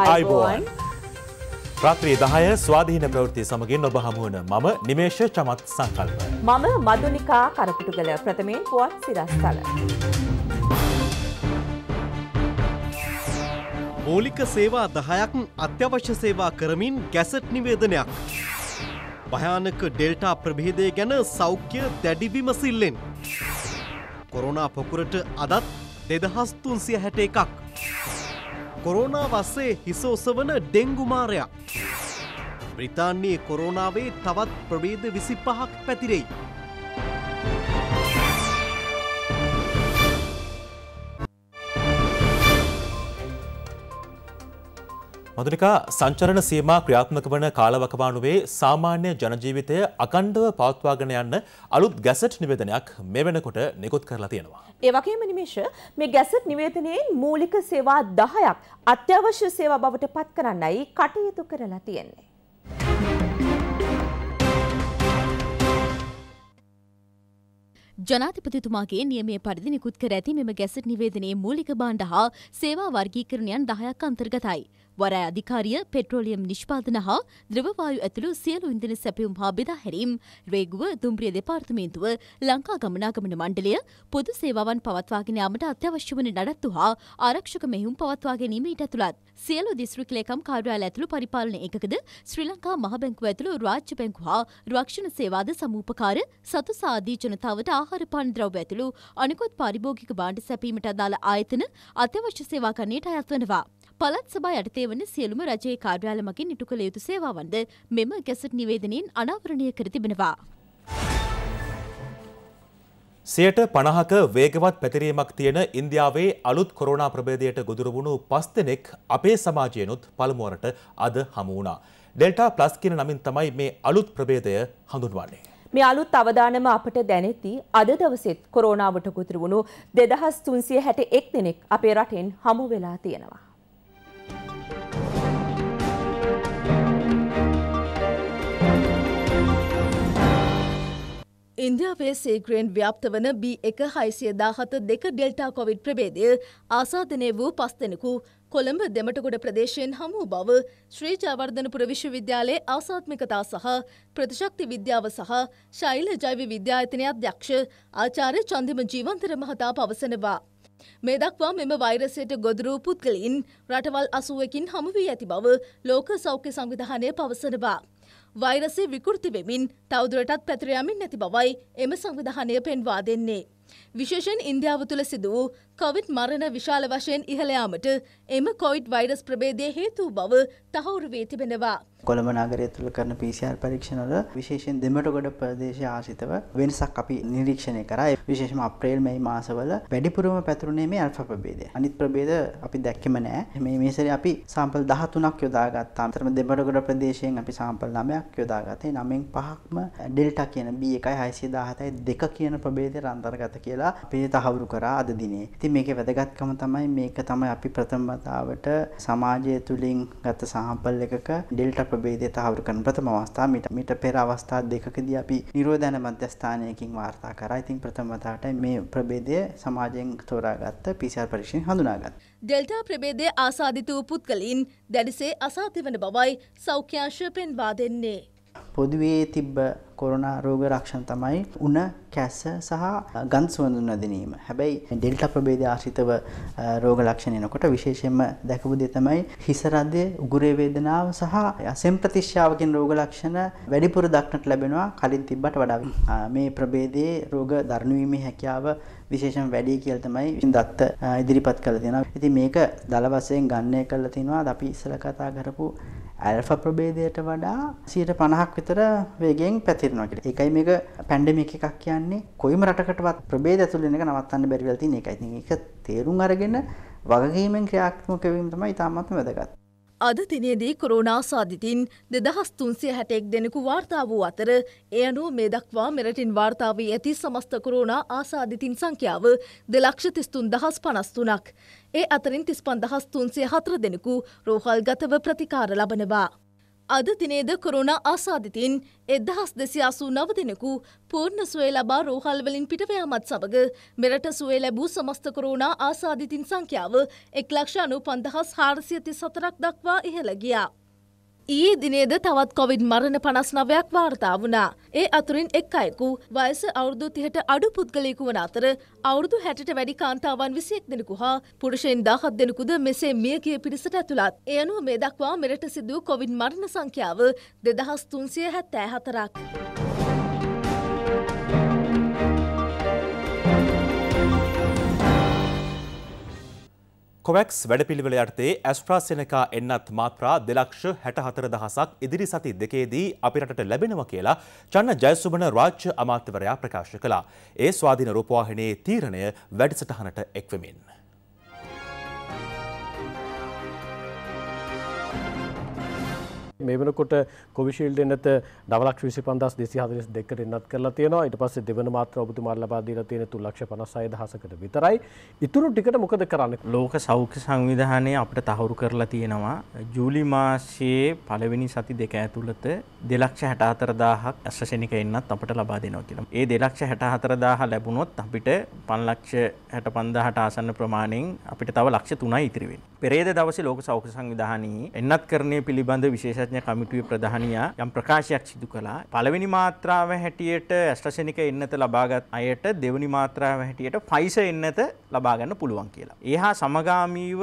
අයිබෝන් ප්‍රත්‍රී දහය ස්වාධීන ප්‍රවෘතිය සමගින් ඔබ හමුවන මම නිමේෂ චමත් සංකල්ප. මම මදුනිකා කරපුටුගල ප්‍රථමයෙන් පුවත් සිරස්තල. මූලික සේවා දහයක් අත්‍යවශ්‍ය සේවා කරමින් ගැසට් නිවේදනයක්. භයානක ඩෙල්ටා ප්‍රභේදය ගැන සෞඛ්‍ය දැඩි විමසිල්ලෙන්. කොරෝනා පොකුරට අදත් දෙදහස් තුන්සිය හැට එකක්. කොරෝනා වස්සේ හිස ඔසවන ඩෙංගුමාරයක්. බ්‍රිතාන්නේ කොරෝනාවේ තවත් ප්‍රවේද විසි පහක් පැතිරෙයි. මදුනිකා සංචරණ සීමා ක්‍රියාත්මක වන කාලවකවානුවේ සාමාන්‍ය ජනජීවිතය අකණ්ඩව පවත්වාගෙන යන්න අලුත් ගැසට් නිවේදනයක් මේ වෙනකොට නිකුත් කරලා තියෙනවා. ඒ වගේම නිමේෂ මේ ගැසට් නිවේදනයෙන් මූලික සේවා 10ක් අත්‍යවශ්‍ය සේවා බවට පත් කරන්නයි කටයුතු කරලා තියෙන්නේ. ජනාතිපතිතුමාගේ නියමේ පරිදි නිකුත් කර ඇති මෙම ගැසට් නිවේදනයේ මූලික බාණ්ඩ හා සේවා වර්ගීකරණයන් දහයක් අන්තර්ගතයි. වරාය අධිකාරිය පෙට්‍රෝලියම් නිෂ්පාදන හා ද්‍රවවායු ඇතුළු සියලු ඉන්ධන සැපයුම් හා බෙදාහැරීම් රේගුව දුම්රිය දෙපාර්තමේන්තුව ලංකා ගමනාගමන මණ්ඩලය පොදු සේවාවන් පවත්වාගෙන යාමට අත්‍යවශ්‍ය වන නඩත්තු හා ආරක්ෂක මෙහිුම් පවත්වා ගැනීමට ඇතුළත් සියලු දිස්ත්‍රික් ලේකම් කාර්යාල ඇතුළු පරිපාලන ඒකකද ශ්‍රී ලංකා මහ බැංකුව ඇතුළු රාජ්‍ය බැංකු හා රක්ෂණ සේවාද සමූපකාර සතු සාදී ජනතාවට ආහාර පාන ද්‍රව්‍ය ඇතුළු අනෙකුත් පාරිභෝගික භාණ්ඩ සැපීමට අදාළ ආයතන අත්‍යවශ්‍ය සේවා කණයට අයත් වෙනවා. පළත් සභා යටතේ වන සියලුම රජයේ කාර්යාල මගින් ඉටු කළ යුතු සේවාවන්ද මෙම ගැසට් නිවේදනයෙන් අනාවරණය කර තිබෙනවා. සියට පණහක වේගවත් පැතිරීමක් තියෙන ඉන්දියාවේ අලුත් කොරෝනා ප්‍රබේදයට ගොදුරවුණු පස් දෙනෙක් අපේ සමාජයනුත් පළමුුවරට අද හමුවුණා. ඩෙල්ටා ප්ලස් කියන නමින් තමයි මේ අලුත් ප්‍රබේදය හඳුන්වන්නේ. මේ අලුත් අවධානම අපට දැනෙති අද දවසෙත් කොරෝනාවට ගොතුරවුණු දෙදහස් තුන්සිය හැට එක් දෙනෙක් අපේ රටෙන් හමු වෙලා තියෙනවා. ඉන්දියාවේ සීග්‍රයෙන් ව්‍යාප්ත වන B1 හයිසිය දාහත දෙක ඩෙල්ටා කොවිඩ් ප්‍රබේදය ආසාධනය වූ පස් දෙනෙකු කොළඹ දෙමටගොඩ ප්‍රදේශයෙන් හමු බව ශ්‍රී ජවර්ධනපුර විශ්වවිද්‍යාලයේ ආසාත්මිකතා සහ ප්‍රතිශක්ති විද්‍යාව සහ ශෛල ජෛව විද්‍යායතනය අධ්‍යක්ෂ ආචාර්ය චන්දිම ජීවන්තර මහතා පවසනවා. මේ දක්වා මෙම වෛරසයට ගොදුරු පුද්ගලින් රටවල් අසුවකින් හමුවී ඇති බව ලෝක සෞඛ්‍ය සංවිධානය පවසනවා. වෛරසය විකෘති වෙමින් තවදුරටත් පැතිරයමින් නැති බවයි එම සංවිධානය පෙන්වා දෙන්නේ. විශේෂෙන් ඉන්දියාව තුළ සිදු වූ කොවිත් මරණ විශාල වශයෙන් ඉහළයාමට එම කොයිඩ් වෛරස් ප්‍රබේදය හේතු බව තහවුරු වී තිබෙනවා. කොළඹ නගරය තුළ කරන PCR පරීක්ෂණවල විශේෂයෙන් දෙමටගොඩ ප්‍රදේශය ආසිතව වෙනසක් අපි නිරීක්ෂණය කරා. විශේෂම අප්‍රේල් මැයි මාසවල වැඩිපුරම පැතුරුනේ මේ ඇල්ෆා ප්‍රභේදය. අනිත් ප්‍රභේද අපි දැක්කෙම නෑ. මේ මේ සැරේ අපි සාම්පල් 13ක් යොදාගත්තා. අතරම දෙමටගොඩ ප්‍රදේශයෙන් අපි සාම්පල් 9ක් යොදාගත්තා. ඒ 9න් 5ක්ම ඩෙල්ටා කියන B1.617 2 කියන ප්‍රභේදය අන්තර්ගත කියලා අපි තහවුරු කරා අද දිනේ. ඉතින් ඉතින් මේකේ වැදගත්කම තමයි මේක තමයි අපි ප්‍රථම වතාවට සමාජය තුලින් ගත සාම්පල් එකක ඩෙල්ටා ප්‍රභේදය තහවුරු කරන ප්‍රථම අවස්ථාව මිට මිට පෙර අවස්ථා දෙකකදී අපි නිරෝධන මධ්‍යස්ථානයකින් වාර්තා කරා. ඉතින් ප්‍රථම වතාවට මේ ප්‍රභේදය සමාජයෙන් තෝරාගත්ත PCR පරීක්ෂණයෙන් හඳුනාගත්තා. ඩෙල්ටා ප්‍රභේදය ආසාදිත වූ පුද්ගලයින් දැඩිසේ අසාධ්‍ය වන බවයි සෞඛ්‍යාංශය පෙන්වා දෙන්නේ. පොදුවේ තිබ්බ කොරනා රෝග රක්ෂණ තමයි උණ කැස්ස සහ ගන් සුවඳ නොදැනීම. හැබැයි ඩෙල්ටා ප්‍රභේදය ආශ්‍රිතව රෝග ලක්ෂණ එනකොට විශේෂයෙන්ම දැකපු දේ තමයි හිස රදයේ උගුරේ වේදනාව සහ අසම්ප්‍රතිශ්‍යාව කියන රෝග ලක්ෂණ වැඩිපුර දක්නට ලැබෙනවා කලින් තිබ්බට වඩා. මේ ප්‍රභේදයේ රෝග දරණු වීමේ හැකියාව විශේෂම වැඩි කියල තමයි දත්ත ඉදිරිපත් කළ තියෙනවා. ඉතින් මේක දල වශයෙන් ගණනය කරලා තිනවා අපි ඉස්සල කතා කරපු ඇල්ෆ ප්‍රබේදයට වඩා සීට පණහක් විතර වේගෙන් පැතිරනවාකට එකයි මේක පැන්ඩමි එකක් කියන්නේ කොයිම රටකටවත් ප්‍රබේද ඇතුළෙන එක නවත්තන්න බැරිවල්ති එකයිති එක තේරුම් අරගෙන වගකීමෙන් ක්‍රියාක්මකවීම තම ඉතාමත්ම වැදගත්. අද දිනේදී කොරුණා සාධිතින් දෙදහස් තුන්සිය හැටෙක් දෙනෙකු වාර්තා වූ අතර එ අනුව මේ දක්වා මෙරටින් වාර්තාාවී ඇති සමස්ත කොරුණා ආසාධිතින් සංඛ්‍යාව දෙලක්ෂ තිස්තුන් දහස් පනස්තුනක්. ඒ අතරින් තිස්පන්දහස් තුන්සේ හතර දෙනෙකු රෝහල් ගතව ප්‍රතිකාර ලබනවා. අද දිනේද කොරුණා ආසාධිතින් එදහස් දෙසි අසූ නව දෙනෙකු පූර්ණ සුවේ ලබා රෝහල්වලින් පිටවයාමත් සමඟ මෙරට සුවේ ලැබූ සමස්ත කොරුණා ආසාධිතින් සංඛ්‍යාව එක් ලක්ෂ අනු පන්දහස් හාරසියති සතරක් දක්වා ඉහළගියා. ඊයේ දිනේද තවත් කොවිඩ් මරණ පනස් නවයක් වාර්තා වුණා. ඒ අතුරින් එක් අයෙකු වයස අවුරුදු තිහට අඩු පුද්ගලයෙකු වන අතර අවුරුදු හැටට වැඩි කාන්තාවන් විසියෙක් දෙනෙකු හා පුරුෂයන් දහත් දෙනෙකුද මෙසේ මියගිය පිරිසට ඇතුළත්. ඒ අනුව මේ දක්වා මෙරට සිදුව කොවිඩ් මරණ සංඛ්‍යාව දෙදහස් තුන්සිය හැත්තෑ හතරක්. කොවැක්ස් වැඩපිළිවෙල යටතේ ඇස්ට්‍රාසෙනකා එන්නත් මාත්‍රා දෙලක්ෂ හැට හතර දහසක් ඉදිරි සති දෙකේදී අපි රටට ලැබෙනවා කියලා චන්න ජයසුබන රාජ්‍ය අමාත්‍යවරයා ප්‍රකාශ කළා. ඒ ස්වාධීන රූපවාහිනයේ තීරණය වැඩසටහනට එක්වමින්. මේ වෙනකොට කොවිශීල්ඩ් එන්නත 9,25,242කට එන්නත් කරලා තියෙනවා. ඊට පස්සේ දෙවන මාත්‍ර ඔබතුමාට ලබා දීලා තියෙන 3,56,000කට විතරයි. ඉතුරු ටිකට මොකද කරන්නේ? ලෝක සෞඛ්‍ය සංවිධානය අපිට තහවුරු කරලා තියෙනවා ජූලි මාසයේ පළවෙනි සති දෙක ඇතුළත 2,64,000ක් ඇස්ට්‍රසෙනික එන්නත් අපිට ලබා දෙනවා කියලා. ඒ 2,64,000 ලැබුණොත් අපිට 5,65,000ට ආසන්න ප්‍රමාණයෙන් අපිට තව ලක්ෂ 3යි ඉතිරි වෙන්නේ. පෙරේද දවසේ ලෝක සෞඛ්‍ය සංවිධානයේ එන්නත් කරණය පිළිබඳ විශේෂ විශේෂඥ කමිටුවේ ප්‍රධානියා යම් ප්‍රකාශයක් සිදු කළා. පළවෙනි මාත්‍රාව හැටියට ඇස්ට්‍රසෙනික එන්නත ලබාගත් අයට දෙවනි මාත්‍රාව හැටියට ෆයිසර් එන්නත ලබා ගන්න පුළුවන් කියලා. ඒහා සමගාමීව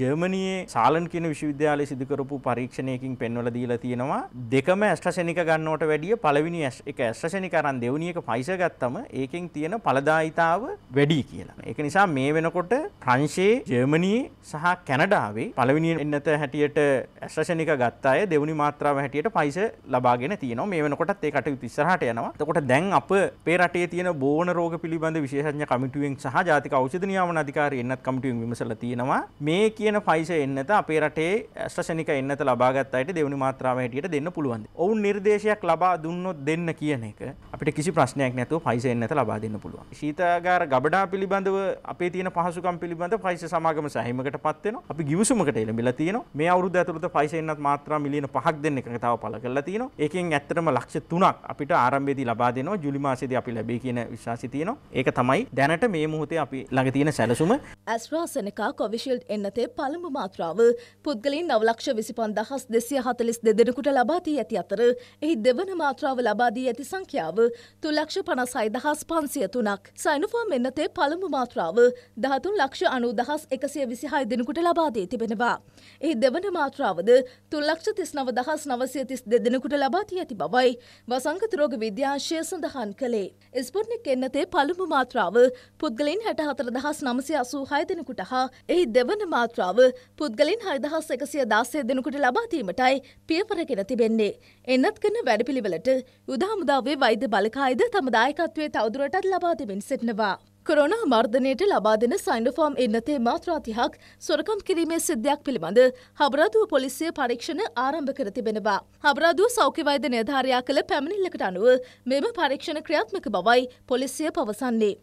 ජර්මනියේ සාලන් කියන විශ්වවිද්‍යාලයේ සිදු කරපු පරීක්ෂණයකින් පෙන්වලා දීලා තියෙනවා දෙකම ඇස්ට්‍රසෙනික ගන්නවට වැඩිය පළවෙනි එක ඇස්ට්‍රසෙනික අරන් දෙවනි එක ෆයිසර් ගත්තම ඒකෙන් තියෙන ඵලදායිතාව වැඩි කියලා. ඒක නිසා මේ වෙනකොට ප්‍රංශයේ ජර්මනී සහ කැනඩාවේ පළවෙනි එන්නත හැටියට ඇස්ට්‍රසෙනික ගත්ත අය දෙවනි දෙවනි මාත්‍රාව හැටියට පයිස ලබාගෙන තියෙනවා මේ වෙනකොටත් ඒ කටයුතු ඉස්සරහට යනවා. එතකොට දැන් අප අපේ රටේ තියෙන බෝන රෝග පිළිබඳ විශේෂඥ කමිටුවෙන් සහ ජාතික ඖෂධ නියාමන අධිකාරිය එන්නත් කමිටුවෙන් විමසලා තියෙනවා. මේ කියන පයිස එන්නත අපේ රටේ ඇස්ට්‍රසෙනික එන්නත ලබාගත් අයට දෙවනි මාත්‍රාව හැටියට දෙන්න පුළුවන්. ඔවුන් නිර්දේශයක් ලබා දුන්නොත් දෙන්න කියන එක අපිට කිසි ප්‍රශ්නයක් නැතුව පයිසෙන් නැත ලබා දෙන්න පුළුවන්. ශීතගාර ගබඩා පිළිබඳව අපේ තියෙන පහසුකම් පිළිබඳ පයිස සමාගම සැහිමකට පත් වෙනවා. අපි ගිවිසුමකට එළඹිලා තියෙනවා. මේ අවුරුද්ද ඇතුළත පයිසෙන්නත් මාත්‍රා මිලියන 5ක් දෙන්න එකක තව පළ කරලා තියෙනවා. ඒකෙන් ඇත්තටම ලක්ෂ 3ක් අපිට ආරම්භයේදී ලබා දෙනවා. ජූලි මාසයේදී අපි ලැබෙයි කියන විශ්වාසය තියෙනවා. ඒක තමයි දැනට මේ මුහොතේ අපි ළඟ තියෙන සැලසුම. ඇස්ට්‍රාසෙනෙකා කොවිෂීල්ඩ් එන්නතේ පළමු මාත්‍රාව පුද්ගලයන් නව ලක්ෂ 25242 දෙනෙකුට ලබා දී ඇති අතර එහි දෙවන මාත්‍රාව ලබා දී ඇති සංඛ්‍යාව තුලක්ෂ පනසයි දහස් පන්සිය තුනක් සයිනුෆෝම් මෙන්නතේ පළමු මාත්‍රාව දහතුන් ලක්ෂ අනු දහස් එකසිය විසිහයි දෙනෙකුට ලබාදී තිබෙනවා. එහි දෙවන මාත්‍රාවද තුල්ලක්ෂ තිස්නව දහස් නවසය තිස් දෙදෙනෙකුට ලබාති ඇති බවයි වසංගතරෝග විද්‍යාශය සඳහන් කළේ. ස්පොට්නික් එන්නතේ පළමු මාත්‍රාව පුද්ගලින් හැට හතර දහස් නමසය අසූ හය දෙනෙකුට හා එහි දෙවන මාත්‍රාව පුද්ගලින් හයදහස් එකසිය දාසය දෙනෙකුට ලබාතීමටයි පියවරගෙන තිබෙන්නේ. එන්නත් කන වැඩපිළිවෙලට යුදාමුදාවේ වෛද්‍ය බලකායිද තම දායකත්වයේ තවදුරටත් ලබා දෙමින් සිටිනවා. කොරෝනා මර්ධනයට ලබා දෙන සයින්ඩෆෝම් එන්නතේ මාත්‍රා තිහක් සොරකම් කිරීමේ සිද්ධයක් පිළිබඳ හබරාදුව පොලිසිය පරීක්ෂණ ආරම්භ කර තිබෙනවා. හබරාදුව සෞඛ්‍ය වෛද්‍ය නිලධාරියා කළ පැමිණිල්ලකට අනුව මෙම පරීක්ෂණ ක්‍රියාත්මක බවයි පොලිසිය පවසන්නේ.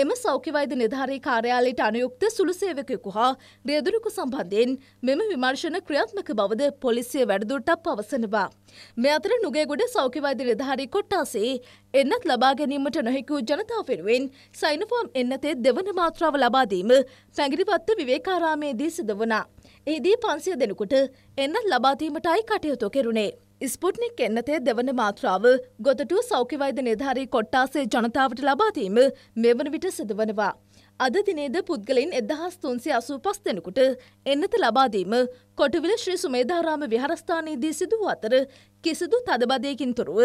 එම සෞඛ්‍යවෛද්‍ය නිධාරී කාර්යාලයට අනුයුක්ත සුළු සේවකයෙකු හා රියදුරෙකු සම්බන්ධයෙන් මෙම විමර්ශන ක්‍රියාත්මක බවද පොලිසිය වැඩිදුරටත් පවසනවා. මේ අතර නුගේගොඩ සෞඛ්‍යවෛද්‍ය නිධාරී කොට්ටාසේ එන්නත් ලබා ගැනීමට නොහැකි වූ ජනතාව වෙනුවෙන් සයිනෝෆාම් එන්නතේ දෙවන මාත්‍රාව ලබා දීම පැංගිරිවත්ත විවේකාරාමේදී සිදු වුණා. එහිදී 500 දෙනෙකුට එන්නත් ලබා දීමටයි කටයුතු කෙරුණේ. ස්පුට්නික් එන්නතේ දෙවන මාත්‍රාව ගොතටු සෞඛ්‍යවෛද නිධාරී කොට්ටාසේ ජනතාවට ලබාදීම මෙවන විට සිදුවනවා. අද දිනේද පුද්ගලයින් එදහස් තුන්සේ අසූ පස් දෙනකුට එන්නත ලබාදීම කොටවිල ශ්‍රී සුමේධාරාම විහාරස්ථානයේදී සිදුව අතර කිසිදු තදබදයකින් තොරුව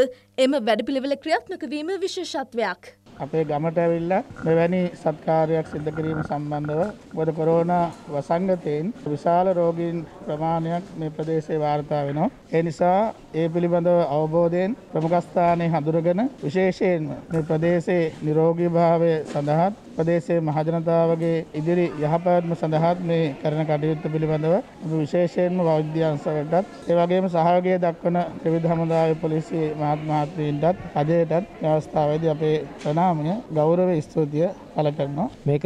එම වැඩපිළිවෙල ක්‍රියාත්මක වීම විශේෂත්වයක්. අපේ ගමට ඇවිල්ලා මෙවැනි සත්කාරයක් සිදු කිරීම සම්බන්ධව මොකද කොරෝනා වසංගතයෙන් විශාල රෝගීන් ප්‍රමාණයක් මේ ප්‍රදේශේ වාර්තා වෙනවා. ඒ නිසා ඒ පිළිබඳව අවබෝධයෙන් ප්‍රමුඛ ස්ථානයේ හඳුරගෙන විශේෂයෙන්ම මේ ප්‍රදේශයේ නිරෝගීභාවය සඳහා ප්‍රදේශයේ මහජනතාවගේ ඉදිරි යහපැවැත්ම සඳහාත් මේ කරන කටයුත්ත පිළිබඳව විශේෂයෙන්ම වෛද්‍ය අංශකටත් ඒ වගේම සහයෝගය දක්වන ත්‍රිවිධ හමුදාවේ පොලිසිය මහත්මාත්‍රීන්ටත් අධ්‍යයටත් අවස්ථාවේදී අපේ ප්‍රණාමය ගෞරව ස්තුතිය පළ කරනවා. මේක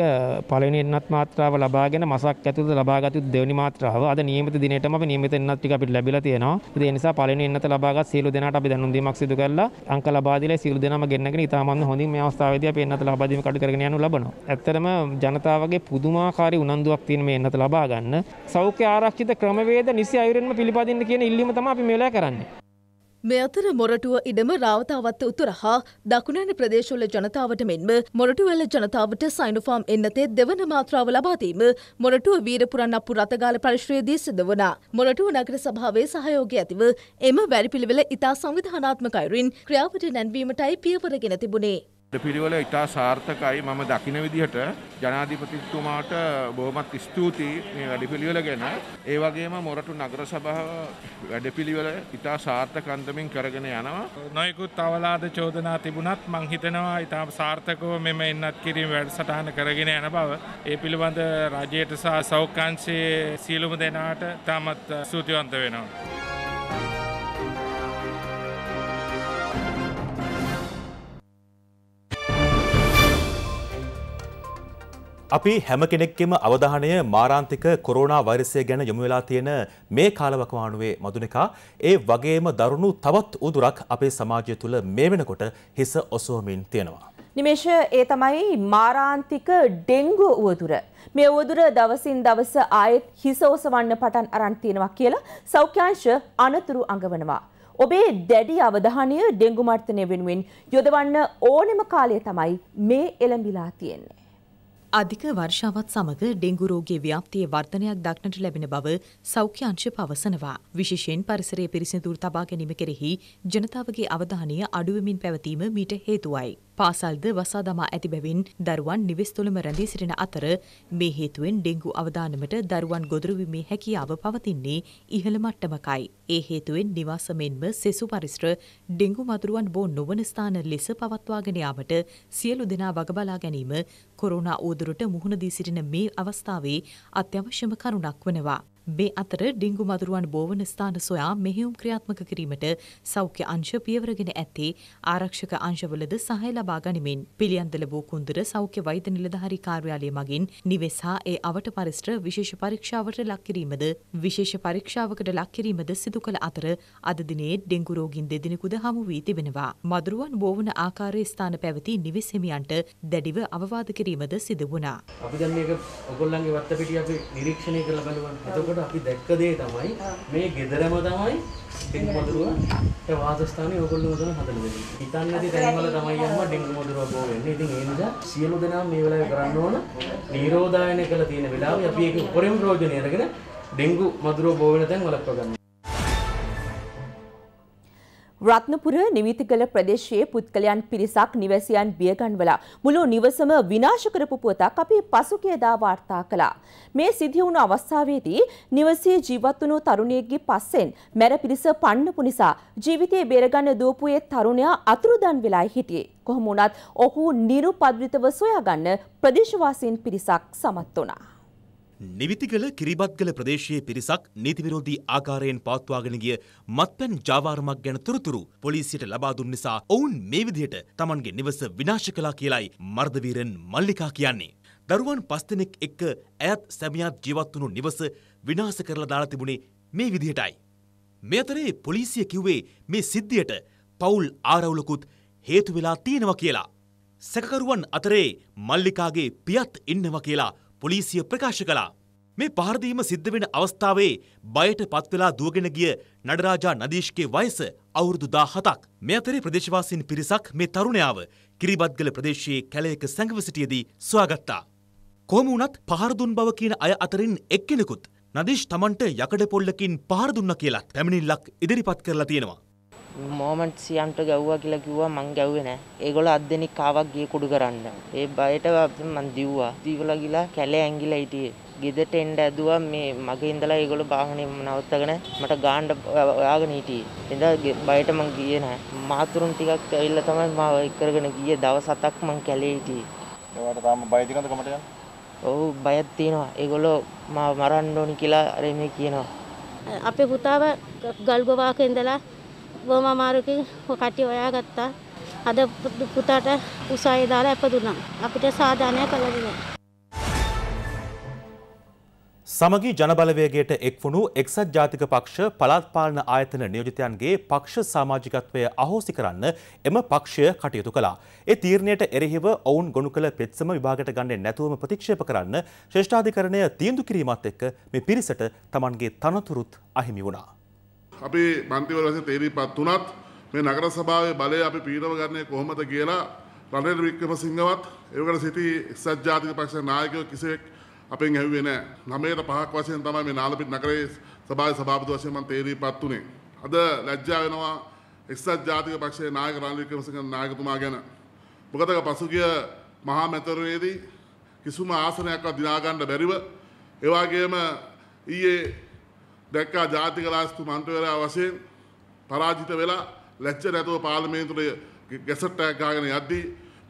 පළවෙනි එන්නත් මාත්‍රාව ලබාගෙන මසක් ඇතුළත ලබාගත් දෙවෙනි මාත්‍රාව අද නියමිත දිනේටම අපි නියමිත එන්නත් ටික අපිට ලැබිලා තියෙනවා. ඉතින් ඒ නිසා පළවෙනි එන්නත ලබාගත් සියලු දෙනාට අපි දැනුම් දීමක් සිදු කරලා අංක ලබා දීලා සියලු දෙනාම ගෙන්නගෙන ඉතාමත්ම හොඳින් මේ අවස්ථාවේදී අපි එන්නත ලබා දීම කටයුතු කරගෙන යනු ලබනවා. ඇත්තටම ජනතාවගේ පුදුමාකාරී උනන්දුවක් තියෙන මේ එන්නත ලබා ගන්න සෞඛ්‍ය ආරක්ෂිත ක්‍රමවේද නිසි අයුරින්ම පිළිපදින්න කියන ඉල්ලීම තමයි අපි මේ වෙලාවේ කරන්නේ. මේ අතර මොරටුව ඉඩම රාවතාවත්ත උතුර හා දකුණන ප්‍රදේශවල ජනතාවට මෙන්ම මොරටුවල ජනතාවට සයිනුෆාම් එන්නතේ දෙවන මාත්‍රාව ලබාදීම මොරටුව වීරපුරන් අපපු රතගාල පරිශ්‍රයේදී සිද වනා මොරටුව නගර සභාවේ සහයෝගය ඇතිව එම වැරිපිළිවෙල ඉතා සංවිධානාත්මකයිරින් ක්‍රියාවට නැන්වීමටයි පියවරගෙන තිබුණේ. පිළිවෙල ඉතා සාර්ථකයි මම දකින විදිහට ජනාධිපතිතුමාට බොහොමත් ස්තුතියි මේ වැඩිපිළිවෙල ගැන ඒ වගේම මොරටු නගර සභාව වැඩපිළිවෙල ඉතා සාර්ථකන්තමින් කරගෙන යනවා නොයකුත් අවලාද චෝදනා තිබුණත් මං හිතනවා ඉතා සාර්ථකව මෙම එන්නත් කිරීම වැඩසටහන කරගෙන යන බව ඒ පිළිබඳ රජයට සහ සෞඛ්‍යංශයේ සියලුම දෙනාට තාමත් ස්තුතිවන්ත වෙනවා අපි හැම කෙනෙක්ගෙම අවධානය මාරාන්තික කොරෝනා වෛරසය ගැන යොමු වෙලා තියෙන මේ කාලවකවානුවේ මදුනිකා ඒ වගේම දරුණු තවත් උදුරක් අපේ සමාජය තුළ මේ වෙනකොට හිස ඔසවමින් තියෙනවා. නිමේෂ ඒ තමයි මාරාන්තික ඩෙංගු උවදුර. මේ උවදුර දවසින් දවස ආයෙත් හිස ඔසවන්න පටන් අරන් තියෙනවා කියලා සෞඛ්‍යාංශ අනතුරු අඟවනවා. ඔබේ දැඩි අවධානය ඩෙංගු මර්තනය වෙනුවෙන් යොදවන්න ඕනෙම කාලය තමයි මේ එළඹිලා තියෙන්නේ. අධික වර්ෂාවත් සමග ඩෙංගු රෝගයේ ව්‍යාප්තියේ වර්ධනයක් දක්නට ලැබෙන බව සෞඛ්‍ය අංශය පවසනවා. විශේෂයෙන් පරිසරයේ පිරිසිදුර තබා ගැනීම කෙරෙහි ජනතාවගේ අවධානය අඩුවෙමින් පැවතීම මීට හේතුවයි. පාසල්ද වසා දමා ඇති බැවින් දරුවන් නිවෙස් තුළම රැඳී සිටින අතර මේ හේතුවෙන් ඩෙංගු අවදානමට දරුවන් ගොදුරුවීමේ හැකියාව පවතින්නේ ඉහළ මට්ටමකයි. ඒ හේතුවෙන් නිවාස මෙන්ම සෙසු පරිශ්‍ර ඩෙංගු මදුරුවන් බෝ නොවන ස්ථාන ලෙස පවත්වාගෙන යාමට සියලු දෙනා වගබලා ගැනීම කොරෝනා ඌදුරට මුහුණ දී සිටින මේ අවස්ථාවේ අත්‍යවශ්‍යම කරුණක් වනවා. මේ අතර ඩිංගු මදුරුවන් බෝවන ස්ථාන සොයා මෙහෙයුම් ක්‍රියාත්මක කිරීමට සෞඛ්‍ය අංශ පියවරගෙන ඇත්තේ ආරක්ෂක අංශවලද සහය ලබා ගනිමින් පිළියන්දල වූ කුන්දර සෞඛ්‍ය වෛද්‍ය නිලධාරී කාර්යාලය මගින් නිවෙස් හා ඒ අවට පරිස්ට්‍ර විශේෂ පරීක්ෂාවට ලක්කිරීමද විශේෂ පරීක්ෂාවකට ලක්කිරීමද සිදු කළ අතර අද දිනේ ඩෙංගු රෝගීන් දෙදෙනෙකුද හමු වී තිබෙනවා. මදුරුවන් බෝවන ආකාරයේ ස්ථාන පැවති නිවෙස් හිමියන්ට දැඩිව අවවාද කිරීමද සිදු වුණා. අපි දැන් මේක ඔයගොල්ලන්ගේ වත්ත පිටිය අපි නිරීක්ෂණය කරලා බලමු. එතකොට අපි දැක්ක දේ තමයි මේ ගෙදරම තමයි ඩෙංගු මදුරුවට වාසස්ථානේ ඕගොල්ලෝ උදන හදලා දෙන්නේ. හිතන්නේ නැති තැන්වල තමයි යන්න ඩෙංගු මදුරුව ගෝ වෙන්නේ. ඉතින් ඒ නිසා සියලු දෙනා මේ වෙලාවේ කරන්න ඕන නිරෝධායන කළ තියෙන වෙලාවේ අපි ඒක උපරිම ප්‍රයෝජනෙ අරගෙන ඩෙංගු මදුරුව බෝ වෙන තැන් වලක්ව ගන්න. රත්නපුර නිවිතිගල ප්‍රදේශයේ පුද්ගලයන් පිරිසක් නිවැසියන් බියගන්වලා මුළු නිවසම විනාශ කරපු පුවතක් අපි පසුගියදා වාර්තා කළා. මේ සිදු වුණු අවස්ථාවේදී නිවසේ ජීවත් වුණු තරුණියෙක්ගේ පස්සෙන් මැර පිරිස පන්නපු නිසා ජීවිතේ බේරගන්න දූපුවේ තරුණයා අතුරුදන් වෙලා හිටියේ. කොහොම වුණත් ඔහු නිරුපද්‍රිතව සොයාගන්න ප්‍රදේශවාසීන් පිරිසක් සමත් වුණා. නිවිතිගල කිරිබත්ගල ප්‍රදේශයේ පිරිසක් නීතිවිරෝධී ආකාරයෙන් පවත්වාගෙන ගිය මත්පැන් ජාවාරමක් ගැන තොරතුරු පොලිසියට ලබා දුන් නිසා ඔවුන් මේ විදිහට Tamanගේ නිවස විනාශ කළා කියලයි මර්ධවීරන් මල්ලිකා කියන්නේ. දරුවන් පස් දෙනෙක් එක්ක ඇයත් සැමියාත් ජීවත් වුණු නිවස විනාශ කරලා දාලා තිබුණේ මේ විදිහටයි. මේ අතරේ පොලිසිය කිව්වේ මේ සිද්ධියට පවුල් ආරවුලකුත් හේතු වෙලා තියෙනවා කියලා. සැකකරුවන් අතරේ මල්ලිකාගේ පියත් ඉන්නවා කියලා පොලිසිය ප්‍රකාශ කළා. මේ පහරදීම සිද්ධ වෙන අවස්ථාවේ බයට පත්වෙලා දුවගෙන ගිය නඩරාජා නදීශ්ගේ වයස අවුරුදු දා හතක්. මේ අතරේ ප්‍රදේශවාසීන් පිරිසක් මේ තරුණයාව කිරිබත්ගල ප්‍රදේශයේ කැලයක සැඟව සිටියදී සොයාගත්තා. කොහොම වුණත් පහර දුන් බව කියන අය අතරින් එක්කෙනෙකුත් නදීෂ් තමන්ට යකඩ පොල්ලකින් පහර දුන්නා කියලා පැමිණිල්ලක් ඉදිරිපත් කරලා තියෙනවා. මෝමන්ට් සියම්ට ගැව්වා කියලා කිව්වා මං ගැව්වේ නෑ. ඒගොල්ලෝ අත් දෙනෙක් ආවක් ගියේ කුඩු කරන්න. ඒ බයට මං දිව්වා. දීවලා ගිලා කැලේ ඇංගිලා හිටියේ. ගෙදරට එන්න ඇදුවා මේ මගේ ඉඳලා ඒගොල්ලෝ බාහනේ නවත්තගෙන මට ගාන්න ඔයාගෙන හිටියේ. එදා බයට මං ගියේ නෑ. මාතුරුන් ටිකක් ඇවිල්ලා තමයි මාව කරගෙන ගියේ දවස් හතක් මං කැලේ හිටියේ. ඒවට තාම බය තියෙනවද කමට යන්න? ඔව් බයක් තියෙනවා. ඒගොල්ලෝ මාව මරන්න ඕනි කියලා අර මේ කියනවා. අපේ පුතාව ගල්ගොවාක ඉඳලා බොහොම අමාරුකින් කට්ටිය හොයාගත්තා. අද පුතාට උසාවිය දාලා ඇපදුනා. අපිට සාධාරණයක් කළා සමගි ජනබලවේගයට එක්වුණු එක්සත් ජාතික පක්ෂ පළාත් පාලන ආයතන නියෝජිතයන්ගේ පක්ෂ සමාජිකත්වය අහෝසි කරන්න එම පක්ෂය කටයුතු කළා. ඒ තීරණයට එරෙහිව ඔවුන් ගොනු කළ පෙත්සම විභාගට ගන්නේ නැතුවම ප්‍රතික්ෂේප කරන්න ශ්‍රේෂ්ඨාධිකරණය තීන්දු කිරීමත් එක්ක මේ පිරිසට තමන්ගේ තනතුරුත් අහිමි වුණා. අපේ මන්තිවරස තේරීපත් වනත් මේ නගර සභාවේ බලය අපි පීරව ගන්නේ කොහොමද කියලා රනිල් වික්‍රමසිංහවත් ඒකට සිටි එක්සත් ජාතික පක්ෂ නායකයෝ කිසිවෙක් අපෙන් ඇහුවේ නැහැ. 9ට 5ක් වශයෙන් තමයි මේ නාලපිට නගරයේ සභාවේ සභාපති වශයෙන් මම තේරීපත් උනේ. අද ලැජ්ජා වෙනවා එක්සත් ජාතික පක්ෂයේ නායක රනිල් වික්‍රමසිංහ නායකතුමා ගැන. මොකද පසුගිය මහා මැතිවරණයේදී කිසිම ආසනයක්වත් දිනා ගන්න බැරිව ඒ වගේම ඊයේ දැක්කා ජාතික ලාස්තු මන්ත්‍රවරයා වශයෙන් පරාජිත වෙලා ලැච්ච නැතුව පාර්ලිමේන්තුවේ ගැසට් එකක් ගාගෙන යද්දී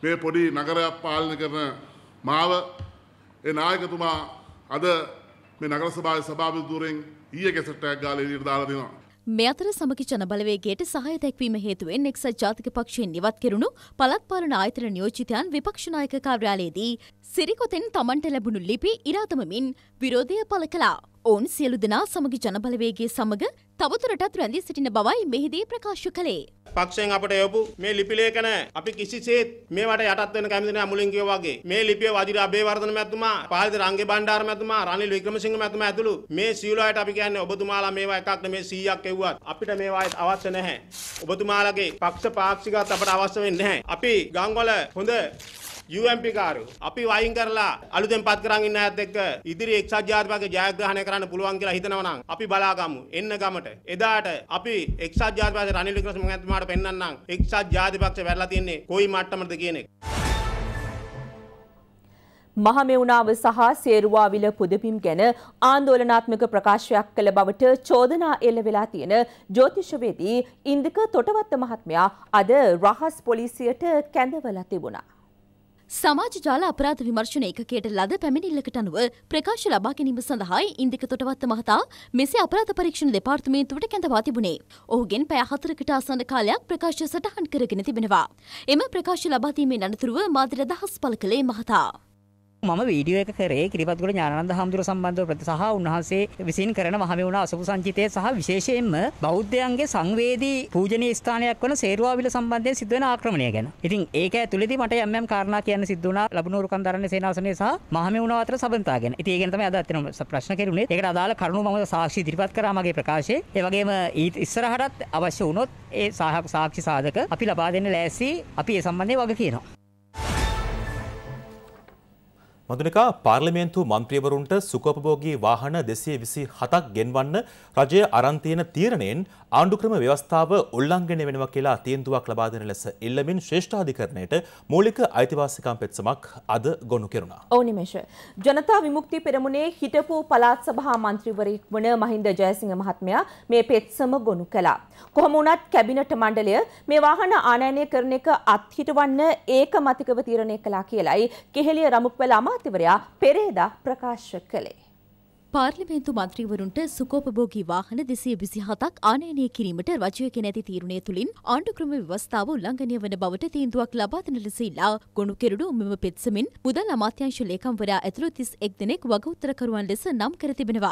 මේ පොඩි නගරයක් පාලනය කරන මාව ඒ නායකතුමා අද මේ නගර සභාවේ සභාපතිතුමෙන් ඊයේ ගැසට් එකක් ගාලා එළියට දාලා දෙනවා. මේ අතර සමගි ජනබලවේගයට සහය දැක්වීම හේතුවෙන් එක්සත් ජාතික පක්ෂයෙන් ඉවත් කෙරුණු පළත් පාලන ආයතන නියෝජිතයන් විපක්ෂ නායක කාර්යාලයේදී සිරිකොතෙන් තමන්ට ලැබුණු ලිපි ඉරාතමමින් විරෝධය පළ කළා. ඔවුන් සියලු දෙනා සමග ජනබලවේගේ සමග තවතුරටත් රැඳී සිටින බවයි මෙහිදී ප්‍රකාශ කළේ. පක්ෂයෙන් අපට යොපු මේ ලිපිලේඛන අපි කිසිසේත් මේවට යටත් වෙන්න කැමති නැහැ මුලින් කිව්වා වගේ. මේ ලිපිය වජිර අබේවර්ධන මැතිතුමා, පාලිත රංගේ බණ්ඩාර මැතිතුමා, රනිල් වික්‍රමසිංහ මැතිතුමා ඇතුළු මේ සියලු අයට අපි කියන්නේ ඔබතුමාලා මේවා එකක් නෙමේ 100ක් එව්වත් අපිට මේවා අවශ්‍ය නැහැ. ඔබතුමාලගේ පක්ෂ පාක්ෂිකත් අපට අවශ්‍ය වෙන්නේ නැහැ. අපි ගංගොල හොඳ UMP කාරු අපි වයින් කරලා අලුතෙන් පත් කරන් ඉන්න අයත් එක්ක ඉදිරි එක්සත් ජාතිපක්ෂය ජයග්‍රහණය කරන්න පුළුවන් කියලා හිතනවා නම් අපි බලාගමු එන්න ගමට එදාට අපි එක්සත් ජාතිපක්ෂ රනිල් වික්‍රමසිංහ මහත්මයාට පෙන්වන්නම් එක්සත් ජාතිපක්ෂය වැරලා තියෙන්නේ කොයි මට්ටමකටද කියන එක මහමෙවුනාව සහ සේරුවාවිල පුදබිම් ගැන ආන්දෝලනාත්මක ප්‍රකාශයක් කළ බවට චෝදනා එල්ල වෙලා තියෙන ජ්‍යොතිෂවේදී ඉන්දික තොටවත්ත මහත්මයා අද රහස් පොලිසියට කැඳවලා තිබුණා. සමාජ ජාල අපරාධ විමර්ශන එකකයට ලද පැමිණිල්ලකට අනුව ප්‍රකාශ ලබා ගැනීම සඳහායි ඉන්දික තොටවත්ත මහතා මෙසේ අපරාධ පරීක්ෂණ දෙපාර්තමේන්තුවට කැඳවා තිබුණේ. ඔහුගෙන් පැය හතරකට ආසන්න කාලයක් ප්‍රකාශ සටහන් කරගෙන තිබෙනවා. එම ප්‍රකාශ ලබා දීමේ අනතුරුව මාධ්‍යර දහස් පළ කළේ මහතා. මම වීඩියෝ එක කරේ කිරිපත්ගොඩ ඥානানন্দ හාමුදුර සම්බන්ධව ප්‍රතිසහ උන්වහන්සේ විසින් කරන මහමෙවුනා අසපු සංචිතය සහ විශේෂයෙන්ම බෞද්ධයන්ගේ සංවේදී පූජනීය ස්ථානයක් වන සේරුවාවිල සම්බන්ධයෙන් සිදු වෙන ආක්‍රමණය ගැන. ඉතින් ඒක ඇතුළේදී මට යම් යම් කාරණා කියන්න සිද්ධ වුණා ලබුණු රුකන්දරන්නේ සේනාසනය සහ මහමෙවුනා අතර සබඳතා ගැන. ඉතින් ඒ ගැන තමයි අද අත්‍යවම ප්‍රශ්න කෙරුණේ. ඒකට අදාළ කරුණු මම සාක්ෂි ඉදිරිපත් කරා මගේ ප්‍රකාශයේ. ඒ වගේම ඊට ඉස්සරහටත් අවශ්‍ය වුණොත් ඒ සාක්ෂි සාධක අපි ලබා දෙන්න ලෑස්ති අපි ඒ සම්බන්ධයෙන් වග කියනවා. මදුනිකා පාර්ලිමේන්තු මන්ත්‍රීවරුන්ට සුකෝපභෝගී වාහන දෙසේ විසි හතක් ගෙන්වන්න රජය අරන්තියන තීරණයෙන් ආණ්ඩුක්‍රම ව්‍යවස්ථාව උල්ලංඝනය වෙනවා කියලා තීන්දුවක් ලබාදන ලෙස ඉල්ලමින් ශ්‍රේෂ්ඨාධිකරණයට මූලික අයිතිවාසිකම් පෙත්සමක් අද ගොනු කෙරුණා. ඕනිමේෂ. ජනතා විමුක්ති පෙරමුණේ හිටපු පළාත් සභා මන්ත්‍රීවරයෙක් වන මහින්ද ජයසිංහ මහත්මයා මේ පෙත්සම ගොනු කළා. කොහොම වුණත් කැබිනට මණ්ඩලය මේ වාහන ආනයනය කරන එක අත්හිටවන්න ඒකමතිකව තීරණය කළා කියලයි කෙහෙලිය රමුක්වල අමාත්‍ය අමාත්‍යවරයා පෙරේදා ප්‍රකාශ කළේ. පාර්ලිමේන්තු මන්ත්‍රීවරුන්ට සුකෝපභෝගී වාහන දෙසිය විසිහතක් ආනයනය කිරීමට රජයක නැති තීරණය තුළින් ආණ්ඩුක්‍රම ව්‍යවස්ථාව උල්ලංඝනය වන බවට තීන්දුවක් ලබාදන ලෙසඉල්ලා ගොුණු කෙරඩු මෙම පෙත්සමින් මුදල් අමාත්‍යංශ ලේකම්වරා ඇතුළු තිස් එක් දෙනෙක් වගඋත්තරකරුවන් ලෙස නම් කර තිබෙනවා.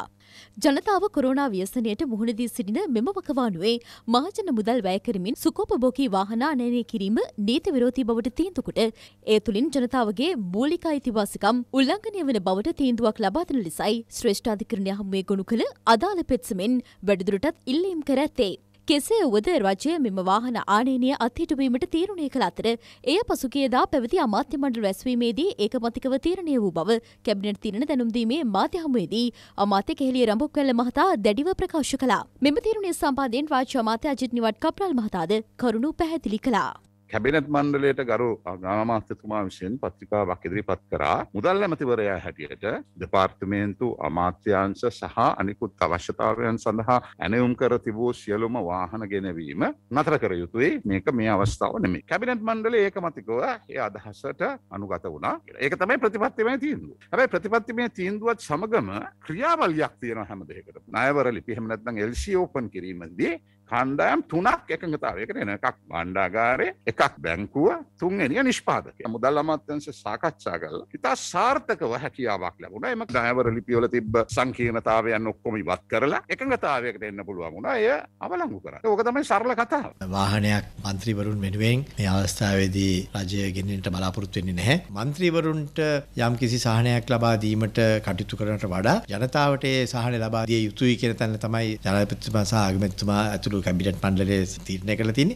ජනතාව කොරෝනා ව්‍යසනයට මුහුණදී සිටින මෙම වකවානුවේ මහජන මුදල් වැයකරමින් සුකෝපභෝගී වාහන ආනයනය කිරීම නීති විරෝධී බවට තීන්දුකට ඒ තුළින් ජනතාවගේ මූලික අයිතිවාසිකම් උල්ලංඝනය වන බවට තීන්දුවක් ලබාදන ලෙසයි ශ්‍රේෂ්ඨ ප්‍රාධිකරණය හමුවේ ගොුණු කළ අදාළ පෙත්සමෙන් වැඩදුරටත් ඉල්ලීම් කර ඇත්තේ. කෙසේ වුවද රජය මෙම වාහන ආනයනය අත්හිටුවීමට තීරණය කළ අතර එය පසුගේදා පැවති අමාත්‍ය මණ්ඩල රැස්වීමේදී ඒකමතිකව තීරණය වූ බව කැබිනට් තීරණ දැනුම්දීමේ මාධ්‍ය හමුවේදී අමාත්‍ය කෙහෙලිය රඹුක්වැල්ල මහතා දැඩිව ප්‍රකාශ කළා. මෙම තීරණය සම්බන්ධයෙන් රාජ්‍ය අමාත්‍ය අජිත් නිවට් කප්‍රාල් මහතාද කරුණු පැහැදිලි කළා. කැබිනත් මණ්ඩලයට ගරු ගාමාත්‍යතුමා විසින් පත්‍රිකාවක් ඉදිරිපත් කරා මුදල් ඇමතිවරයා හැටියට දෙපාර්තමේන්තු අමාත්‍යංශ සහ අනිකුත් අවශ්‍යතාවයන් සඳහා ඇනයුම් කර තිබූ සියලුම වාහන ගෙනවීම නතර කර යුතුයි මේක මේ අවස්ථාව නෙමේ කැබිනට් මණ්ඩලය ඒකමතිකව ඒ අදහසට අනුගත වුණා ඒක තමයි ප්‍රතිපත්තිමය තීන්දුව හැබැයි ප්‍රතිපත්තිමය තීන්දුවත් සමගම ක්‍රියාවලියක් තියෙනවා හැම දෙයකටම ණයවර ලිපි එහෙම නැත්නම් LC ඕපන් කිරීමදී කණ්ඩයම් තුනක් එකඟතාවයකට එන එකක් බණ්ඩාගාරය එකක් බැංකුව තුන්ගෙනිය නිෂ්පාදක මුදල් අමත්තන්ස සාකච්ඡා කල ඉතා සාර්ථකව හැකියාවක් ලැබුණ එම ගයවර ලිපියොල තිබ සංකීර්ණතාවයන් ඔක්කොම ඉවත් කරලා එකඟතාවයකට එන්න පුළුවන් වුණා එය අවලංගු කර ඕක තමයි සරල කතාව වාහනයක් මන්ත්‍රීවරුන් වෙනුවෙන් මේ අවස්ථාවේදී රජය ගෙනෙන්ට බලාපොරොත්තු වෙන්නේ නැහැ මන්ත්‍රීවරුන්ට යම් කිසි සහනයක් ලබා දීමට කටයුතු කරනට වඩා ජනතාවට ඒ සහනය ලබා දිය යුතුයි කියන තැන තමයි ජනාධිපතිතුමා සහ අගමැතිතුමා ඇතුළු කැබිනට් පන්ඩලය තීරණය කළ තිනි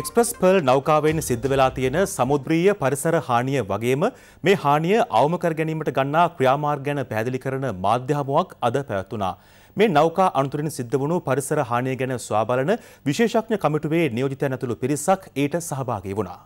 එක්ස්ප්‍රස් පර්ල් නෞකාවෙන් සිද්ධ වෙලා තියෙන සමුද්‍රීය පරිසර හානිය වගේම මේ හානිය අවම කර ගැනීමට ගන්නා ක්‍රියාමාර්ග ගැන පැහැදිලි කරන මාධ්‍යහමුවක් අද පැවැත්වනා. මේ නෞකා අනතුරින් සිද්ධ වුණු පරිසර හානිය ගැන ස්වාබලන විශේෂඥ කමිටුවේ නියෝජිතයන් ඇතුළු පිරිසක් ඊට සහභාගී වුණා.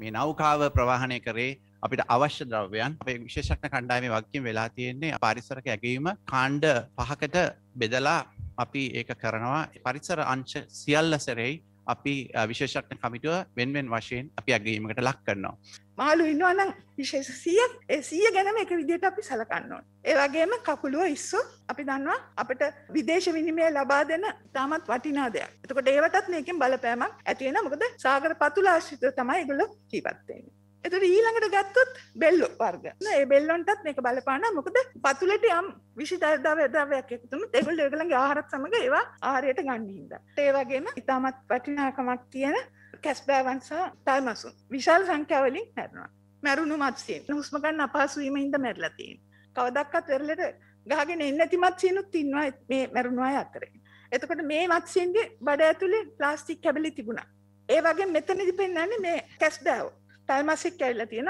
මේ නෞකාව ප්‍රවාහනය කරේ අපිට අවශ්‍ය ද්‍රව්‍යයන් අපේ විශේෂක්න කණ්ඩායම වක්කින් වෙලා තියෙන්නේ පරිසරක ඇගීම කාණ්ඩ පහකට බෙදලා අපි ඒක කරනවා පරිසර අංශ සියල්ල සෙරෙයි අපි විශේෂක්න කමිටුව වෙන්වෙන් වශයෙන් අපි ඇගීමකට ලක් කරනවා. මාලු ඉන්නවනම් විශේෂ සිය සිය ගැනම එක විදිට අපි සලකන්නවා. ඒවගේම කකුළුව ඉස්සු අපි දන්නවා අපට විදේශ විනිමය ලබා දෙන තාමත් වටිනා දෙයක්. එතකොට ඒවටත් මේකින් බලපෑමක් ඇතිවෙන මොකද සාගර පතුලාශ්‍රිත තමයි ඒගොල්ලෝ ජීවත් වෙන්නේ. එතට ඊළඟට ගත්තොත් බෙල්ලො වර්ග ඒ බෙල්ලොන්ටත් මේක බලපාන මොකද පතුලට යම් විශිධර්දාවදාවයක් එකතුම තෙගුල් ඒගලගේ ආහරත් සමඟ ඒවා ආරයට ගන්නහිද. ඒවගේම ඉතාමත් වටිනාකමක් තියෙන කැස්බෑවන්සා තල්මසුන් විශාල් සංඛ්‍යාවලින් හැරවා. මැරුණු මත්සේ හුස්මගන්න අපාසුවීමයින්ද මැරලතින්. කවදක්කත් වෙරලට ගාගෙන එන්න තිමත් සීනුත් තින්වා මේ මැරුණවා අතරේ. එතකොට මේ මත්සීන්ගේ බඩ ඇතුළේ ප්ලාස්ටික් කැබලි තිබුණා. ඒ වගේ මෙතනදි පෙන්න්නන්නේ මේ කැස්බෑවෝ තල්මසෙක් ඇල්ල තියෙන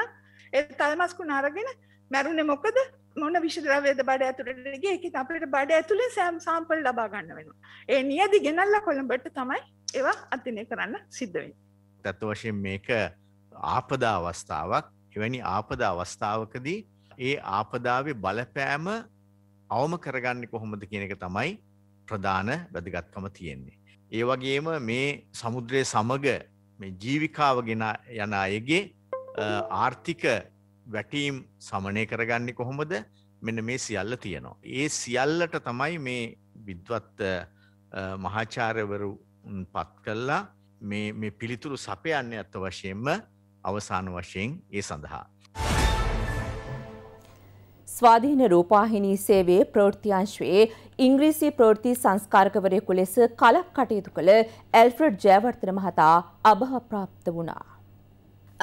ඒ තල්මස්කු නාරගෙන මැරුණ මොකද මොන විශද්‍රවේද බඩ ඇතුළටගේ එක අපට බඩ ඇතුළේ සෑම් සාම්පල් ලබා ගන්න වෙන. ඒ නියදි ගෙනල්ල කොළඹට තමයි ඒවා අතිනය කරන්න සිද්ධවෙන්. තත්ව වශයෙන් මේක ආපදා අවස්ථාවක් එවැනි ආපද අවස්ථාවකදී ඒ ආපදාවේ බලපෑම අවම කරගන්න කොහොමද කියන එක තමයි ප්‍රධාන වැදගත්කම තියෙන්නේ. ඒ වගේම මේ සමුද්‍රය සමග මේ ජීවිකාව ගෙන යන අයගේ ආර්ථික වැටීම් සමනය කරගන්නේ කොහොමද මෙන මේ සියල්ල තියෙනවා. ඒ සියල්ලට තමයි මේ විද්වත් මහාචාරවරු පත් කල්ලා මේ පිළිතුරු සපයන්න ඇත්ත වශයෙන්ම අවසාන වශයෙන් ඒ සඳහා. ස්වාධීන රූපාහිනී සේවේ ප්‍රෘතිංශවයේ ඉංග්‍රීසි ප්‍රෘති සංස්කාරකවරයකු ලෙස කලක් කටයුතු කළ ඇල්ෆ්‍රඩ් ජෑවර්තන මහතා අභහ ප්‍රාප්ත වුණා.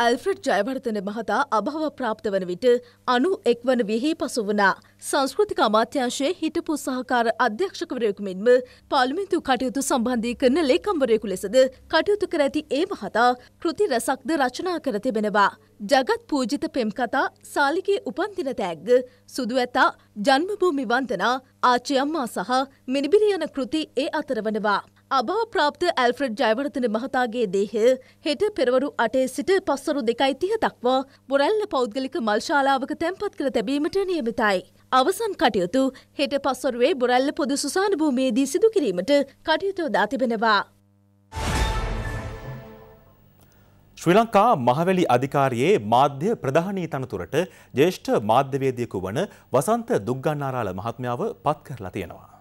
ඇල්ෆ්‍රඩ් ජයවර්තන මහතා අභාව ප්‍රාප්ත වන විට අනු එක්වන විහි පසු වනා සංස්කෘතික අමාත්‍යංශයේ හිටපු සහකාර අධ්‍යක්ෂකවරයෙකු මෙන්ම පාර්ලිමේන්තු කටයුතු සම්බන්ධී කරන ලේකම්වරයෙකු ලෙසද කටයුතු කර ඇති ඒ මහතා කෘති රැසක්ද රචනා කර තිබෙනවා. ජගත් පූජිත පෙම්කතා සාලිකයේ උපන්දින තෑග්ග සුදු ඇතා ජන්මභූමි වන්දනා ආචයම්මා සහ මිනිබිරියන කෘති ඒ අතරවනවා. අභව ප්‍රාප්ත ඇල්ෆ්‍රඩ් ජයවර්ධන මහතාගේ දේහය හෙට පෙරවරු අටේ සිට පස්සරු දෙකයි තිහ දක්වා බොරැල්ල පෞද්ගලික මල්ශාලාවක තැන්පත් කළ තැබීමට නියමිතයි. අවසන් කටයුතු හෙට පස්සරුවේ බොරැල්ල පොදු සුසාන භූමයේදී සිදු කිරීමට කටයුතුදා තිබෙනවා. ශ්‍රී ලංකා මහවැලි අධිකාරයේ මාධ්‍ය ප්‍රධානී තනතුරට ජේෂ්ඨ මාධ්‍යවේදියකු වන වසන්ත දුක්ගන්නාරාල මහත්මාව පත් කරලා තියෙනවා.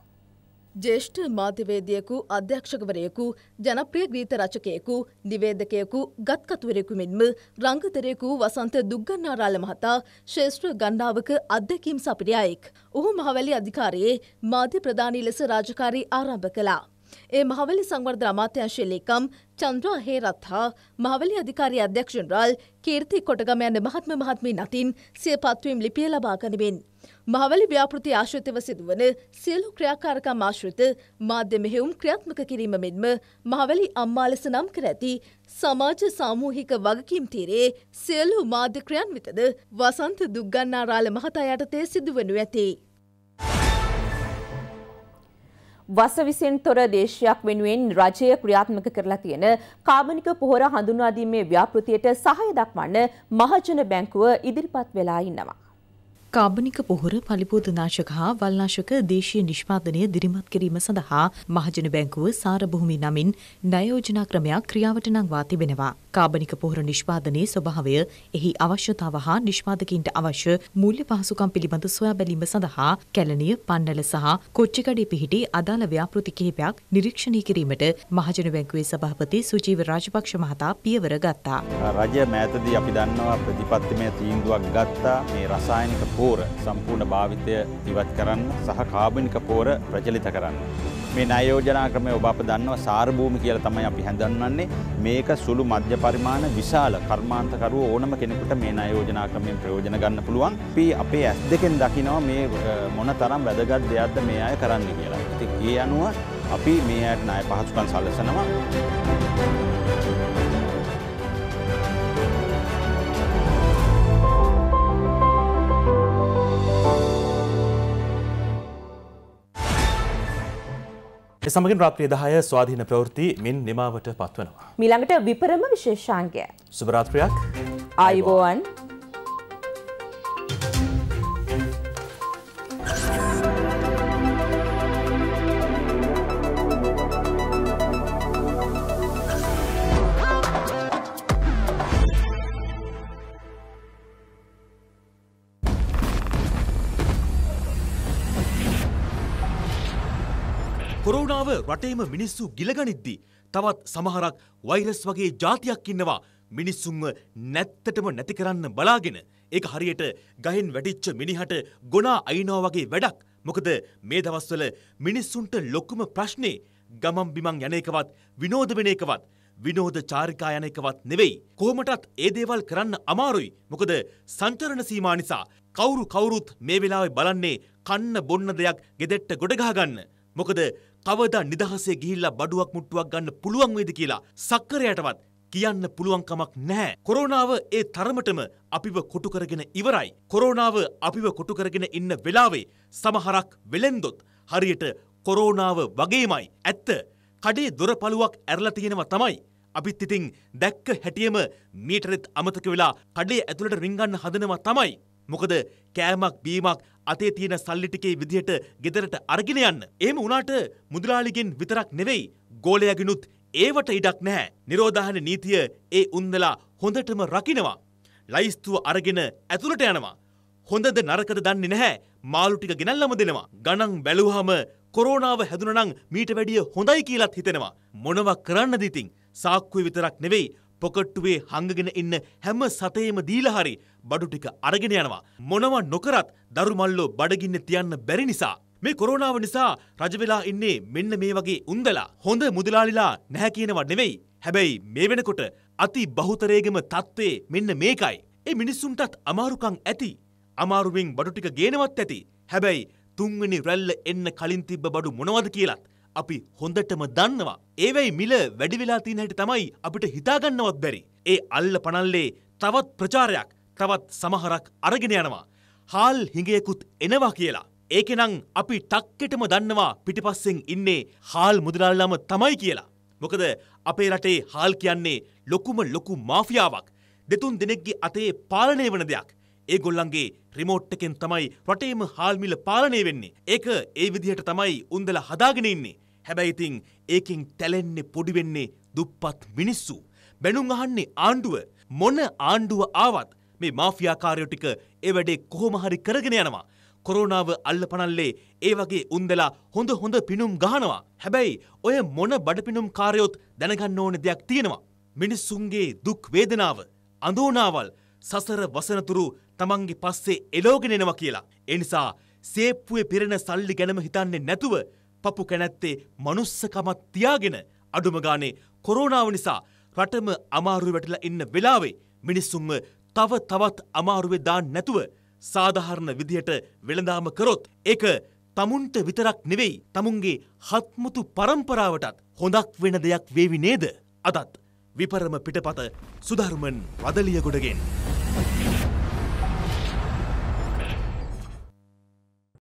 ජේෂ්ඨ මාධ්‍යවේදියකු අධ්‍යක්ෂකවරයෙකු ජනප්‍රිය ගීත රචකයෙකු නිවේදකයෙකු ගත්කතුවරයෙකු මෙන්ම රංගතරයෙකු වසන්ත දුක්ගන්නාරාල මහතා ශේෂ්ත්‍ර ගණ්ඩාවක අධ්‍යකීම් සපිරියායෙක්. ඔහු මහවැලි අධිකාරයේ මාධ්‍ය ප්‍රධානී ලෙස රාජකාරී ආරම්භ කලා. ಎ ಮಹಾವಲಿ ಸಂವರ್ಧನ ಅಮಾತ್ಯಾಂಶಿ ಲೇಕಂ ಚಂದ್ರ ಹೇರತ್ ಹಾ ಮಹಾವಲಿ ಅಧಿಕಾರಿ ಅಧ್ಯಕ್ಷ ಜನರಲ್ ಕೀರ್ತಿ ಕೊಟಗಮಯನ ಮಹಾತ್ಮ ಮಹಾತ್ಮೀನ್ අතින් සිය පත්වීම් ලිපිය ලබා ගනිමින්. මහවැලි ව්‍යාපෘති ආශ්‍රිතව සිදුවන සියලු ක්‍රියාකාරකම් ආශ්‍රිත මාධ්‍ය මෙහෙයුම් ක්‍රියාත්මක කිරීම මෙන්ම මහවැලි අම්මා ලෙස නම් කර ඇති සමාජ සාමූහික වගකීම් තීරේ සියලු මාධ්‍ය ක්‍රියන් විතද වසන්ත දුක්ගන්නාරාල මහතා යටතේ සිදුවනු ඇති. වස විසින් තොර දේශයක් වෙනුවෙන් රජය ක්‍රියාත්මක කරලා තියෙන කාබනික පොහොර හඳුන්වාදීමේ ව්‍යාපෘතියට සහය දක්වන්න මහජන බැංකුව ඉදිරිපත් වෙලා ඉන්නවා. කාබනික පොහොර පලිපෝදනාශක හා වල්නාශක දේශීය නිෂ්පාදනය දිරිමත් කිරීම සඳහා මහජන බැංකුව සාරභූමි නමින් නයෝජනා ක්‍රමයක් ක්‍රියාවට නංවා තිබෙනවා. කාබනික පොහොර නිෂ්පාදනයේ ස්වභාවය එහි අවශ්‍යතාව හා නිෂ්පාදකින්ට අවශ්‍ය මූල්‍ය පහසුකම් පිළිබඳ සොයා බැලීම සඳහා කැලණිය, පන්නල සහ කොච්චිකඩේ පිහිටි අදාළ ව්‍යාපෘති කිහිපයක් නිරීක්ෂණය කිරීමට මහජන බැංකුවේ සභාපති සුජීව රාජපක්ෂ මහතා පියවර ගත්තා. රජය මෑතදී අපි දන්නවා ප්‍රතිපත්තිමය තීන්දුවක් ගත්තා. මේ රසායනික පොහොර පෝර සම්පූර්ණ භාවිතය ඉවත් කරන්න සහ කාබනික පෝර ප්‍රචලිත කරන්න. මේ නයෝජනා ක්‍රමය ඔබ අප දන්නව සාර්භූමි කියලා තමයි අපි හැඳන්වන්නේ මේක සුළු මධ්‍ය පරිමාණ විශාල කර්මාන්තකරුව ඕනම කෙනෙකුට මේ නයෝජනා ක්‍රමයෙන් ප්‍රයෝජන ගන්න පුළුවන්. අපි අපේ ඇස් දෙකෙන් දකිනවා මේ මොන තරම් වැදගත් දෙයක්ද මේ අය කරන්න කියලා. ඉතින් ඒ අනුව අපි මේ අයට ණය පහසුකම් සැලසනවා. එසමගින් රාත්‍රිය 10 ස්වාධීන ප්‍රවෘත්ති මින් නිමාවට පත්වනවා. මීළඟට විපරම විශේෂාංගය. සුබ රාත්‍රියක්. ආයුබෝවන්. රටේම මිනිස්සු ගිලගනිද්දි. තවත් සමහරක් වෛරස් වගේ ජාතියක් ඉන්නවා. මිනිස්සුන්ව නැත්තටම නැති කරන්න බලාගෙන. ඒක හරියට ගහෙන් වැඩිච්ච මිනිහට ගොනා අයිනවා වගේ වැඩක්. මොකද මේ දවස්වල මිනිස්සුන්ට ලොකුම ප්‍රශ්නේ ගමම් බිමන් යන එකවත් විනෝද වෙන එකවත් විනෝද චාරිකා යන එකවත් නෙවෙයි. කොහොමටත් ඒ දේවල් කරන්න අමාරුයි. මොකද සංචරණ සීමා නිසා කවුරු කවුරුත් මේ වෙලාවේ බලන්නේ කන්න බොන්න දෙයක් ගෙදෙට්ට ගොඩ ගහ ගන්න. මොකද කවදා නිදහසේ ගිහිල්ලා බඩුවක් මුට්ටුවක් ගන්න පුළුවන් වේද කියලා සක්කරයටවත් කියන්න පුළුවන් කමක් නැහැ. කොරෝනාව ඒ තරමටම අපිව කොටු කරගෙන ඉවරයි. කොරෝනාව අපිව කොටු කරගෙන ඉන්න වෙලාවේ සමහරක් වෙලෙන්දොත් හරියට කොරෝනාව වගේමයි. ඇත්ත. කඩේ දොරපළුවක් ඇරලා තියෙනවා තමයි. අපිත් ඉතින් දැක්ක හැටියම මීටරෙත් අමතක වෙලා කඩේ ඇතුළට රිංගන්න හදනවා තමයි. මොකද කෑමක් බීමක් අතේ තියෙන සල්ලි ටිකේ විදිහට ගෙදරට අරගෙන යන්න. එහෙම වුණාට මුදලාලිගෙන් විතරක් නෙවෙයි ගෝලයාගෙනුත් ඒවට ඉඩක් නැහැ. නිරෝධාහන නීතිය ඒ උන්දලා හොඳටම රකිනවා. ලයිස්තුව අරගෙන ඇතුළට යනවා. හොඳද නරකද දන්නේ නැහැ. මාළු ටික ගෙනල්ලම දෙනවා. ගණන් බැලුවාම කොරෝනාව හැදුනනම් මීට වැඩිය හොඳයි කියලාත් හිතෙනවා. මොනවා කරන්නද ඉතින්? සාක්කුවේ විතරක් නෙවෙයි පොකට්ටුවේ හංගගෙන ඉන්න හැම සතේම දීලා හරි බඩු ටික අරගෙන යනවා. මොනවා නොකරත් දරුමල්ලෝ බඩගින්න තියන්න බැරි නිසා මේ කොරෝනාව නිසා රජ වෙලා ඉන්නේ මෙන්න මේ වගේ උන්දලා. හොඳ මුදලාලිලා නැහැ කියනවා නෙවෙයි. හැබැයි මේ වෙනකොට අති බහුතරයේගම தત્ත්වේ මෙන්න මේකයි. ඒ මිනිස්සුන්ටත් අමාරුකම් ඇති. අමාරුවෙන් බඩු ටික ගේනවත් ඇති. හැබැයි තුන්වෙනි රැල්ල එන්න කලින් තිබ්බ බඩු මොනවද කියලාත් අපි හොඳටම දන්නවා. ඒවැයි මිල වැඩිවෙලා තියෙන හැටි තමයි අපිට හිතාගන්නවත් බැරි. ඒ අල්ල පනල්ලේ තවත් ප්‍රචාරයක් තවත් සමහරක් අරගෙන යනවා. හාල් හිඟයකුත් එනවා කියලා. ඒකෙනම් අපි ටක්කෙටම දන්නවා පිටිපස්සෙන් ඉන්නේ හාල් මුදලාල්ලම තමයි කියලා. මොකද අපේ රටේ හාල් කියන්නේ ලොකුම ලොකු මාෆියාවක්. දෙතුන් දෙනෙක්ගේ අතේ පාලනය වන දෙයක්. ඒ ගොල්ලන්ගේ රිමෝට්ටකෙන් තමයි රටේම හාල්මිල පාලනය වෙන්නේ. ඒක ඒ විදිහට තමයි උන්දල හදාගෙන ඉන්නේ. හැබැයිතින් ඒකින් තැලෙන්නේ පොඩිවෙන්නේ දුප්පත් මිනිස්සු. බැනුම් අහන්නේ ආණ්ඩුව මොන ආණ්ඩුව ආවත් මේ මාෆියාකාරයෝ ටික ඒ වැඩේ කොහොම හරි කරගෙන යනවා. කොරෝනාව අල්ලපනල්ලේ ඒ වගේ උන්දලා හොඳ හොඳ පිනුම් ගහනවා. හැබැයි ඔය මොන බඩපිනුම් කාරයොත් දැනගන්න ඕන දෙයක් තියෙනවා. මිනිස්සුන්ගේ දුක් වේදනාව, අඳෝනාවල් සසර වසනතුරු තමන්ගේ පස්සේ එලෝගෙනෙනවා කියලා. එනිසා සේප්පුුවේ පිරෙන සල්ලි ගැනම හිතන්නේ නැතුව පපු කැනැත්තේ මනුස්සකමත් තියාගෙන අඩුම ගානේ කොරෝනාව නිසා රටම අමාරුවේ වැටලා ඉන්න වෙලාවේ මිනිස්සුන්ව තව තවත් අමාරුවේ දාන්න නැතුව සාධාරණ විදිහට වෙළඳාම කරොත් ඒක තමුන්ට විතරක් නෙවෙයි තමුන්ගේ හත්මුතු පරම්පරාවටත් හොඳක් වෙන දෙයක් වේවි නේද අදත් විපරම පිටපත සුධර්මන් වදලියකොටගෙන්.